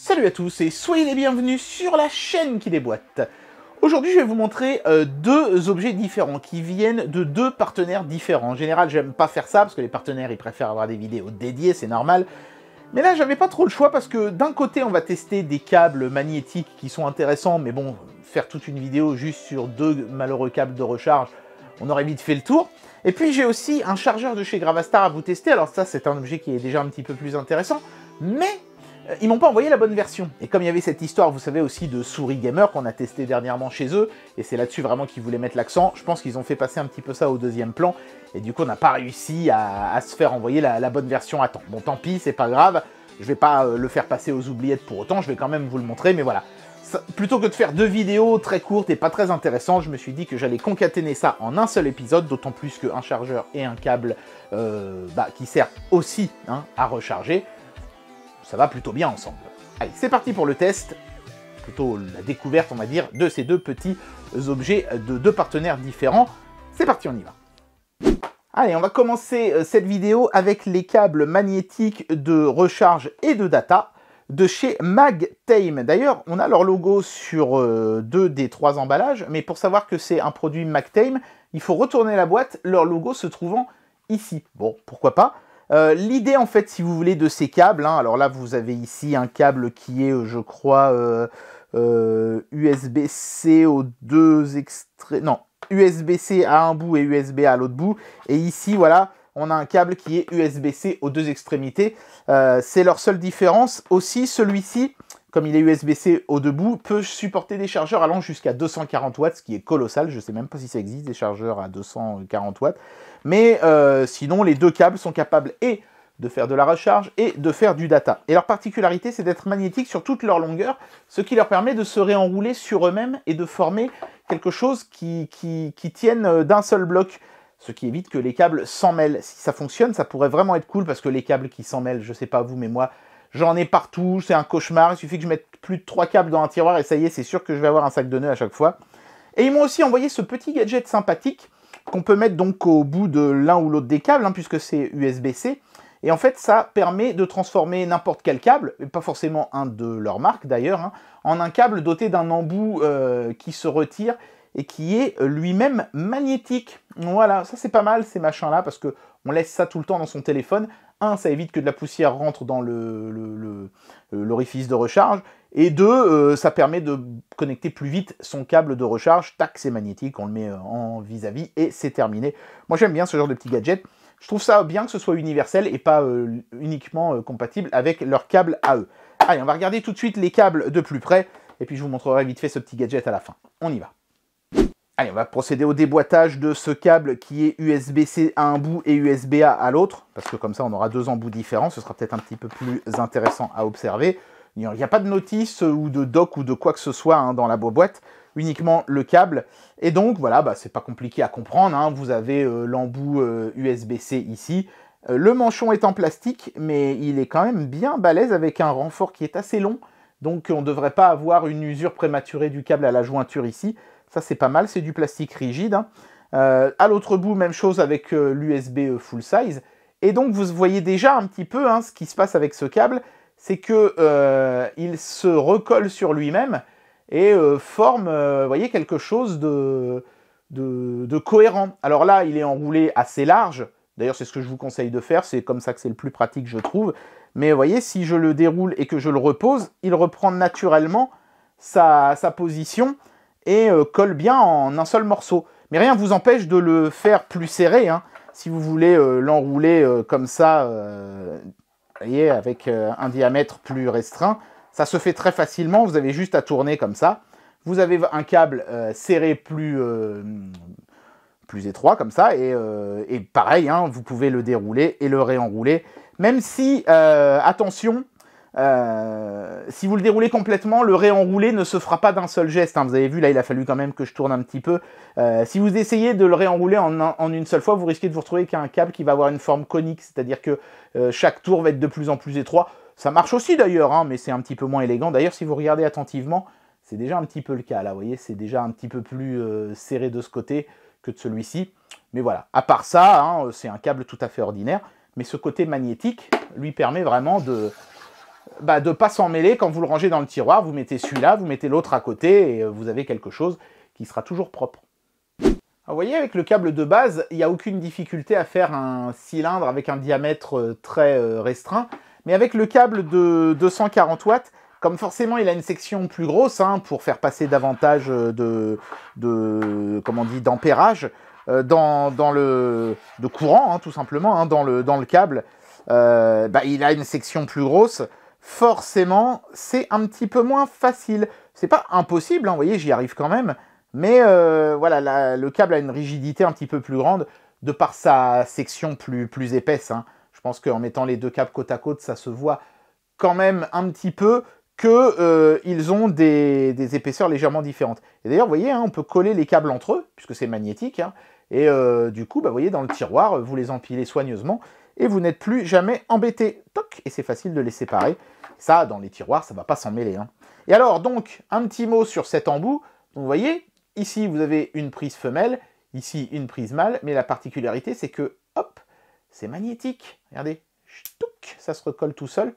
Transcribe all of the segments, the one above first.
Salut à tous et soyez les bienvenus sur la chaîne qui déboîte. Aujourd'hui, je vais vous montrer euh, deux objets différents qui viennent de deux partenaires différents. En général, j'aime pas faire ça parce que les partenaires ils préfèrent avoir des vidéos dédiées, c'est normal. Mais là, j'avais pas trop le choix parce que d'un côté, on va tester des câbles magnétiques qui sont intéressants, mais bon, faire toute une vidéo juste sur deux malheureux câbles de recharge, on aurait vite fait le tour. Et puis j'ai aussi un chargeur de chez Gravastar à vous tester, alors ça c'est un objet qui est déjà un petit peu plus intéressant, mais euh, ils m'ont pas envoyé la bonne version. Et comme il y avait cette histoire, vous savez aussi, de souris gamer qu'on a testé dernièrement chez eux, et c'est là-dessus vraiment qu'ils voulaient mettre l'accent, je pense qu'ils ont fait passer un petit peu ça au deuxième plan, et du coup on n'a pas réussi à, se faire envoyer la, bonne version à temps. Bon tant pis, c'est pas grave, je vais pas euh, le faire passer aux oubliettes pour autant, je vais quand même vous le montrer, mais voilà. plutôt que de faire deux vidéos très courtes et pas très intéressantes, je me suis dit que j'allais concaténer ça en un seul épisode, d'autant plus qu'un chargeur et un câble euh, bah, qui sert aussi hein, à recharger, ça va plutôt bien ensemble. Allez, c'est parti pour le test, plutôt la découverte, on va dire, de ces deux petits objets de deux partenaires différents. C'est parti, on y va Allez, on va commencer euh, cette vidéo avec les câbles magnétiques de recharge et de data de chez MagTame. D'ailleurs, on a leur logo sur euh, deux des trois emballages, mais pour savoir que c'est un produit MagTame, il faut retourner la boîte, leur logo se trouvant ici. Bon, pourquoi pas euh, l'idée en fait, si vous voulez, de ces câbles, hein, alors là vous avez ici un câble qui est, euh, je crois, USB-C euh, aux deux extrémités. non, USB-C à un bout et USB à l'autre bout, et ici voilà, on a un câble qui est USB-C aux deux extrémités. C'est leur seule différence. Aussi, celui-ci, comme il est USB-C au debout, peut supporter des chargeurs allant jusqu'à 240 watts, ce qui est colossal. Je ne sais même pas si ça existe, des chargeurs à 240 watts. Mais euh, sinon, les deux câbles sont capables et de faire de la recharge et de faire du data. Et leur particularité, c'est d'être magnétiques sur toute leur longueur, ce qui leur permet de se réenrouler sur eux-mêmes et de former quelque chose qui, qui, qui tienne euh, d'un seul bloc ce qui évite que les câbles s'emmêlent. Si ça fonctionne, ça pourrait vraiment être cool parce que les câbles qui s'emmêlent, mêlent, je sais pas vous, mais moi, j'en ai partout, c'est un cauchemar, il suffit que je mette plus de trois câbles dans un tiroir et ça y est, c'est sûr que je vais avoir un sac de nœuds à chaque fois. Et ils m'ont aussi envoyé ce petit gadget sympathique qu'on peut mettre donc au bout de l'un ou l'autre des câbles, hein, puisque c'est USB-C. Et en fait, ça permet de transformer n'importe quel câble, pas forcément un de leur marque d'ailleurs, hein, en un câble doté d'un embout euh, qui se retire et qui est lui-même magnétique. Voilà, ça c'est pas mal ces machins-là, parce qu'on laisse ça tout le temps dans son téléphone un, ça évite que de la poussière rentre dans euh, l'orifice de recharge, et deux, euh, ça permet de connecter plus vite son câble de recharge. Tac, c'est magnétique, on le met euh, en vis-à-vis et c'est terminé. Moi j'aime bien ce genre de petit gadget. Je trouve ça bien que ce soit universel et pas uniquement compatible avec leur câble à eux. Allez, on va regarder tout de suite les câbles de plus près et puis je vous montrerai vite fait ce petit gadget à la fin. On y va. Allez, on va procéder au déboîtage de ce câble qui est USB-C à un bout et USB-A à l'autre, parce que comme ça on aura deux embouts différents, ce sera peut-être un petit peu plus intéressant à observer. Il n'y a pas de notice ou de doc ou de quoi que ce soit hein, dans la boîte, uniquement le câble. Et donc voilà, ce bah, c'est pas compliqué à comprendre, hein. vous avez euh, l'embout USB-C euh, ici. Euh, le manchon est en plastique, mais il est quand même bien balèze avec un renfort qui est assez long, donc on ne devrait pas avoir une usure prématurée du câble à la jointure ici. Ça, c'est pas mal, c'est du plastique rigide. Hein. Euh, à l'autre bout, même chose avec euh, l'USB euh, full size. Et donc, vous voyez déjà un petit peu hein, ce qui se passe avec ce câble, c'est que il se recolle sur lui-même et forme, voyez, quelque chose de, de, cohérent. Alors là, il est enroulé assez large. D'ailleurs, c'est ce que je vous conseille de faire. C'est comme ça que c'est le plus pratique, je trouve. Mais vous voyez, si je le déroule et que je le repose, il reprend naturellement sa position et euh, colle bien en un seul morceau. Mais rien ne vous empêche de le faire plus serré, hein. si vous voulez euh, l'enrouler euh, comme ça, voyez, avec un diamètre plus restreint. Ça se fait très facilement, vous avez juste à tourner comme ça. Vous avez un câble serré plus, plus étroit comme ça, et, pareil, hein, vous pouvez le dérouler et le réenrouler. Même si, attention, euh, si vous le déroulez complètement, le réenroulé ne se fera pas d'un seul geste. Hein. Vous avez vu, là, il a fallu quand même que je tourne un petit peu. Euh, si vous essayez de le réenrouler en, une seule fois, vous risquez de vous retrouver a un câble qui va avoir une forme conique, c'est-à-dire que euh, chaque tour va être de plus en plus étroit. Ça marche aussi d'ailleurs, hein, mais c'est un petit peu moins élégant. D'ailleurs, si vous regardez attentivement, c'est déjà un petit peu le cas. Là, vous voyez, c'est déjà un petit peu plus serré de ce côté que de celui-ci. Mais voilà, à part ça, hein, c'est un câble tout à fait ordinaire. Mais ce côté magnétique lui permet vraiment de, bah, de ne pas s'en mêler quand vous le rangez dans le tiroir. Vous mettez celui-là, vous mettez l'autre à côté et euh, vous avez quelque chose qui sera toujours propre. vous voyez, avec le câble de base, il n'y a aucune difficulté à faire un cylindre avec un diamètre euh, très euh, restreint. Mais avec le câble de 240 watts, comme forcément il a une section plus grosse hein, pour faire passer davantage de, comment on dit, d'ampérage dans, dans, le de courant, hein, tout simplement, hein, dans, le, dans le câble, bah, il a une section plus grosse forcément, c'est un petit peu moins facile. C'est pas impossible, hein, vous voyez, j'y arrive quand même. Mais euh, voilà, le câble a une rigidité un petit peu plus grande de par sa section plus, plus épaisse. Hein. Je pense qu'en mettant les deux câbles côte à côte, ça se voit quand même un petit peu qu'ils euh, ont des, épaisseurs légèrement différentes. Et d'ailleurs, vous voyez, hein, on peut coller les câbles entre eux, puisque c'est magnétique. et euh, du coup, bah, vous voyez, dans le tiroir, vous les empilez soigneusement et vous n'êtes plus jamais embêté. Toc, et c'est facile de les séparer. Ça, dans les tiroirs, ça va pas s'en mêler. Hein. Et alors, donc, un petit mot sur cet embout. vous voyez, ici, vous avez une prise femelle, ici, une prise mâle, mais la particularité, c'est que, hop, c'est magnétique. Regardez, ça se recolle tout seul.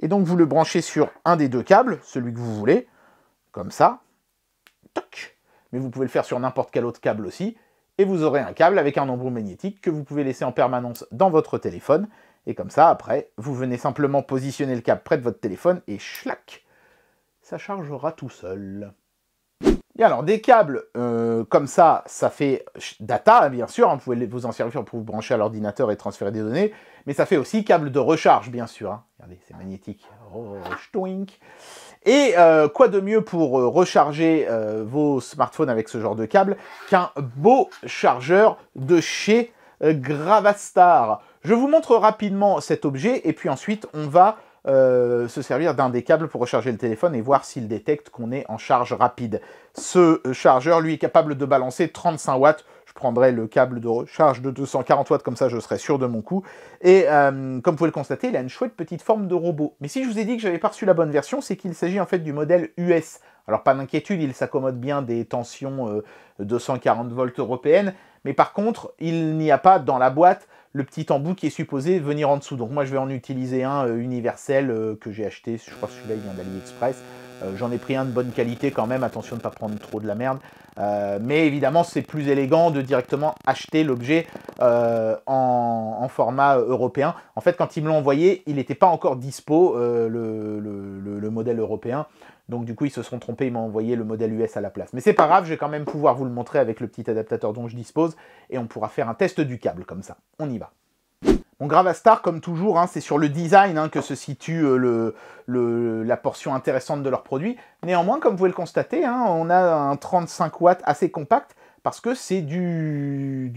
Et donc, vous le branchez sur un des deux câbles, celui que vous voulez, comme ça. Toc. Mais vous pouvez le faire sur n'importe quel autre câble aussi et vous aurez un câble avec un embout magnétique que vous pouvez laisser en permanence dans votre téléphone. Et comme ça, après, vous venez simplement positionner le câble près de votre téléphone et schlac, ça chargera tout seul. Et alors, des câbles euh, comme ça, ça fait data, bien sûr, hein, vous pouvez vous en servir pour vous brancher à l'ordinateur et transférer des données, mais ça fait aussi câble de recharge, bien sûr. Hein. Regardez, c'est magnétique. Oh, et euh, quoi de mieux pour euh, recharger euh, vos smartphones avec ce genre de câble qu'un beau chargeur de chez Gravastar. Je vous montre rapidement cet objet et puis ensuite on va euh, se servir d'un des câbles pour recharger le téléphone et voir s'il détecte qu'on est en charge rapide. Ce euh, chargeur, lui, est capable de balancer 35 watts. Je prendrai le câble de recharge de 240 watts, comme ça je serai sûr de mon coup. Et euh, comme vous pouvez le constater, il a une chouette petite forme de robot. Mais si je vous ai dit que j'avais pas reçu la bonne version, c'est qu'il s'agit en fait du modèle US. Alors pas d'inquiétude, il s'accommode bien des tensions 240 volts européennes, mais par contre, il n'y a pas dans la boîte le petit embout qui est supposé venir en dessous. Donc moi je vais en utiliser un euh, universel euh, que j'ai acheté, je crois que celui-là il vient d'AliExpress. Euh, j'en ai pris un de bonne qualité quand même, attention de ne pas prendre trop de la merde. mais évidemment c'est plus élégant de directement acheter l'objet en, format européen. En fait quand ils me l'ont envoyé, il n'était pas encore dispo le, modèle européen. Donc du coup, ils se sont trompés, ils m'ont envoyé le modèle US à la place. Mais c'est pas grave, je vais quand même pouvoir vous le montrer avec le petit adaptateur dont je dispose, et on pourra faire un test du câble comme ça. On y va. Mon Gravastar, comme toujours, hein, c'est sur le design hein, que se situe euh, la portion intéressante de leur produit. Néanmoins, comme vous pouvez le constater, hein, on a un 35 watts assez compact, parce que c'est de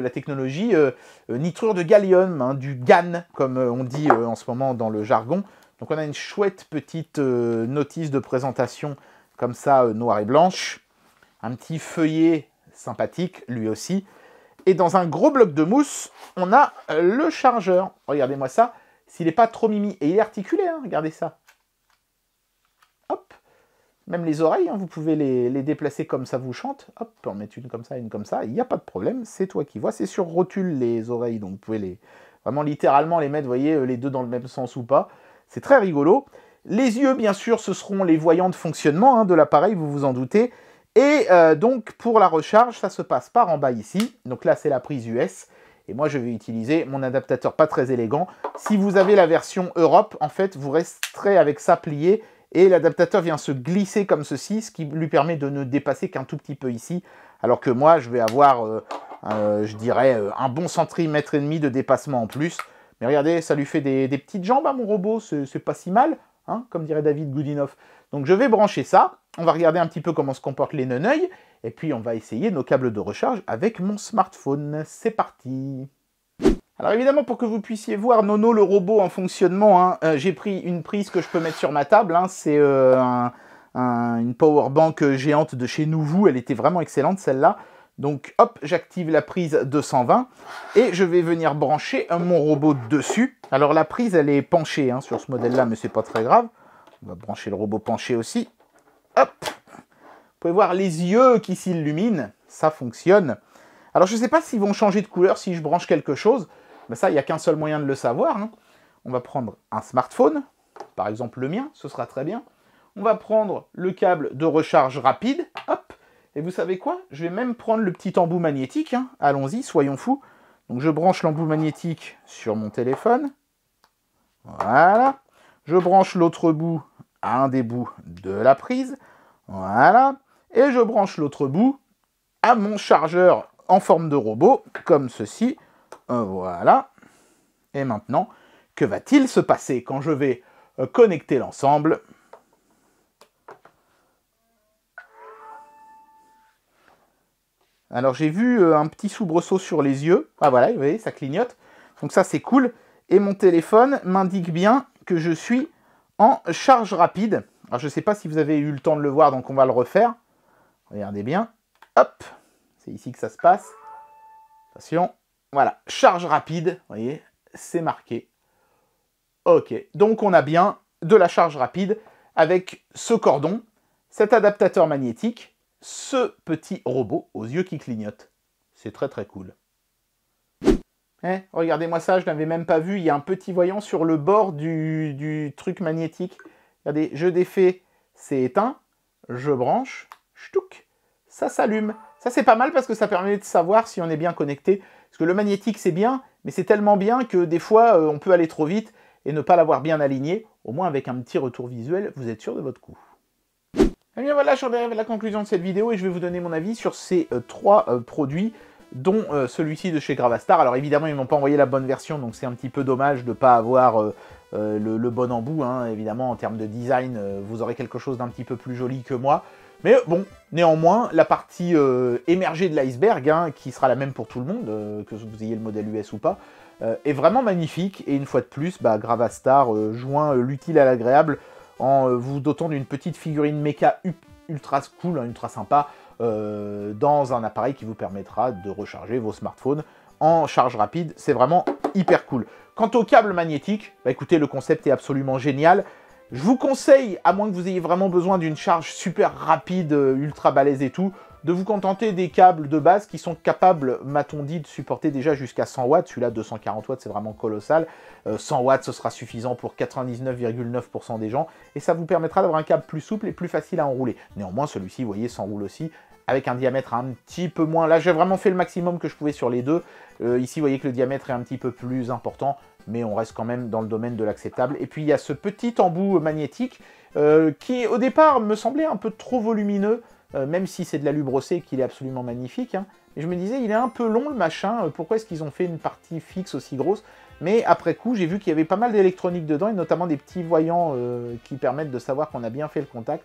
la technologie euh, euh, nitrure de gallium, du GAN, comme on dit en ce moment dans le jargon. Donc on a une chouette petite euh, notice de présentation comme ça, euh, noire et blanche. Un petit feuillet sympathique, lui aussi. Et dans un gros bloc de mousse, on a euh, le chargeur. Regardez-moi ça. S'il n'est pas trop mimi. Et il est articulé, hein, regardez ça. Hop. Même les oreilles, hein, vous pouvez les, déplacer comme ça vous chante. Hop, en mettre une comme ça, une comme ça. Il n'y a pas de problème, c'est toi qui vois. C'est sur rotule les oreilles, donc vous pouvez les vraiment littéralement les mettre, vous voyez, les deux dans le même sens ou pas. C'est très rigolo. Les yeux, bien sûr, ce seront les voyants de fonctionnement hein, de l'appareil, vous vous en doutez. Et euh, donc, pour la recharge, ça se passe par en bas ici. Donc là, c'est la prise US. Et moi, je vais utiliser mon adaptateur pas très élégant. Si vous avez la version Europe, en fait, vous resterez avec ça plié. Et l'adaptateur vient se glisser comme ceci, ce qui lui permet de ne dépasser qu'un tout petit peu ici. Alors que moi, je vais avoir, euh, euh, je dirais, un bon centimètre et demi de dépassement en plus. Mais regardez, ça lui fait des, petites jambes à hein, mon robot, c'est pas si mal, hein, comme dirait David Goodinoff. Donc je vais brancher ça, on va regarder un petit peu comment se comportent les neneuils, et puis on va essayer nos câbles de recharge avec mon smartphone. C'est parti alors évidemment, pour que vous puissiez voir Nono le robot en fonctionnement, hein, euh, j'ai pris une prise que je peux mettre sur ma table. Hein. c'est euh, une power bank géante de chez Nouveau. Elle était vraiment excellente celle-là. Donc hop, j'active la prise 220 et je vais venir brancher mon robot dessus. Alors la prise elle est penchée hein, sur ce modèle-là, mais c'est pas très grave. On va brancher le robot penché aussi. Hop Vous pouvez voir les yeux qui s'illuminent, ça fonctionne. Alors je ne sais pas s'ils vont changer de couleur si je branche quelque chose, mais ça il n'y a qu'un seul moyen de le savoir. Hein. On va prendre un smartphone, par exemple le mien, ce sera très bien. On va prendre le câble de recharge rapide, et vous savez quoi Je vais même prendre le petit embout magnétique. Hein. Allons-y, soyons fous. Donc je branche l'embout magnétique sur mon téléphone. Voilà. Je branche l'autre bout à un des bouts de la prise. Voilà. Et je branche l'autre bout à mon chargeur en forme de robot, comme ceci. Voilà. Et maintenant, que va-t-il se passer quand je vais euh, connecter l'ensemble Alors j'ai vu euh, un petit soubresaut sur les yeux. Ah voilà, vous voyez, ça clignote. Donc ça c'est cool. Et mon téléphone m'indique bien que je suis en charge rapide. Alors je ne sais pas si vous avez eu le temps de le voir, donc on va le refaire. Regardez bien. Hop, c'est ici que ça se passe. Attention. Voilà, charge rapide, vous voyez, c'est marqué. Ok, donc on a bien de la charge rapide avec ce cordon, cet adaptateur magnétique ce petit robot aux yeux qui clignotent. C'est très très cool. Eh, regardez-moi ça, je n'avais même pas vu. Il y a un petit voyant sur le bord du, truc magnétique. Regardez, je défais, c'est éteint. Je branche, ch'touc, ça s'allume. Ça c'est pas mal parce que ça permet de savoir si on est bien connecté. Parce que le magnétique c'est bien, mais c'est tellement bien que des fois euh, on peut aller trop vite et ne pas l'avoir bien aligné. Au moins avec un petit retour visuel, vous êtes sûr de votre coup. Et eh bien voilà, j'en arrive à la conclusion de cette vidéo et je vais vous donner mon avis sur ces euh, trois euh, produits dont euh, celui-ci de chez Gravastar. Alors évidemment, ils m'ont pas envoyé la bonne version, donc c'est un petit peu dommage de ne pas avoir le, bon embout. Hein. Évidemment, en termes de design, vous aurez quelque chose d'un petit peu plus joli que moi. Mais bon, néanmoins, la partie émergée de l'iceberg, hein, qui sera la même pour tout le monde, que vous ayez le modèle US ou pas, est vraiment magnifique. Et une fois de plus, bah, Gravastar joint l'utile à l'agréable en euh, vous dotant d'une petite figurine méca ultra cool, hein, ultra sympa, euh, dans un appareil qui vous permettra de recharger vos smartphones en charge rapide. C'est vraiment hyper cool. Quant au câble magnétique, bah écoutez, le concept est absolument génial. Je vous conseille, à moins que vous ayez vraiment besoin d'une charge super rapide, euh, ultra balèze et tout, de vous contenter des câbles de base qui sont capables, m'a-t-on dit, de supporter déjà jusqu'à 100 watts. Celui-là, 240 watts, c'est vraiment colossal. 100 euh, watts, ce sera suffisant pour 99,9% des gens. Et ça vous permettra d'avoir un câble plus souple et plus facile à enrouler. Néanmoins, celui-ci, vous voyez, s'enroule aussi avec un diamètre un petit peu moins. Là, j'ai vraiment fait le maximum que je pouvais sur les deux. Euh, ici, vous voyez que le diamètre est un petit peu plus important, mais on reste quand même dans le domaine de l'acceptable. Et puis, il y a ce petit embout magnétique euh, qui, au départ, me semblait un peu trop volumineux. Euh, même si c'est de l'alu brossé qu'il est absolument magnifique. Hein. je me disais, il est un peu long le machin, euh, pourquoi est-ce qu'ils ont fait une partie fixe aussi grosse Mais après coup, j'ai vu qu'il y avait pas mal d'électronique dedans, et notamment des petits voyants euh, qui permettent de savoir qu'on a bien fait le contact.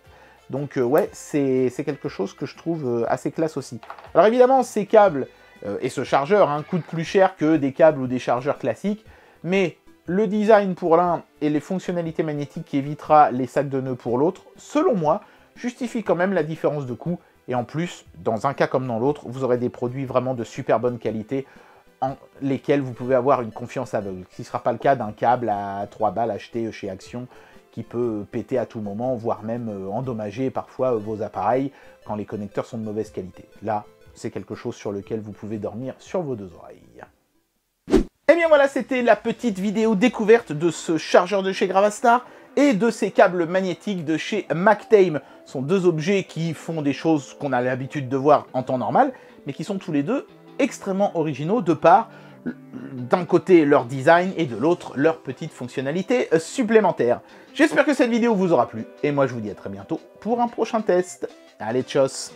Donc ouais, c'est quelque chose que je trouve assez classe aussi. Alors évidemment, ces câbles et ce chargeur hein, coûtent plus cher que des câbles ou des chargeurs classiques, mais le design pour l'un et les fonctionnalités magnétiques qui évitera les sacs de nœuds pour l'autre, selon moi, justifie quand même la différence de coût. Et en plus, dans un cas comme dans l'autre, vous aurez des produits vraiment de super bonne qualité en lesquels vous pouvez avoir une confiance aveugle. Ce ne sera pas le cas d'un câble à 3 balles acheté chez Action qui peut péter à tout moment, voire même euh, endommager parfois euh, vos appareils quand les connecteurs sont de mauvaise qualité. Là, c'est quelque chose sur lequel vous pouvez dormir sur vos deux oreilles. Et eh bien voilà, c'était la petite vidéo découverte de ce chargeur de chez Gravastar et de ces câbles magnétiques de chez MacTame sont deux objets qui font des choses qu'on a l'habitude de voir en temps normal, mais qui sont tous les deux extrêmement originaux de part, d'un côté leur design et de l'autre leur petite fonctionnalité supplémentaire. J'espère que cette vidéo vous aura plu et moi je vous dis à très bientôt pour un prochain test. Allez, tchos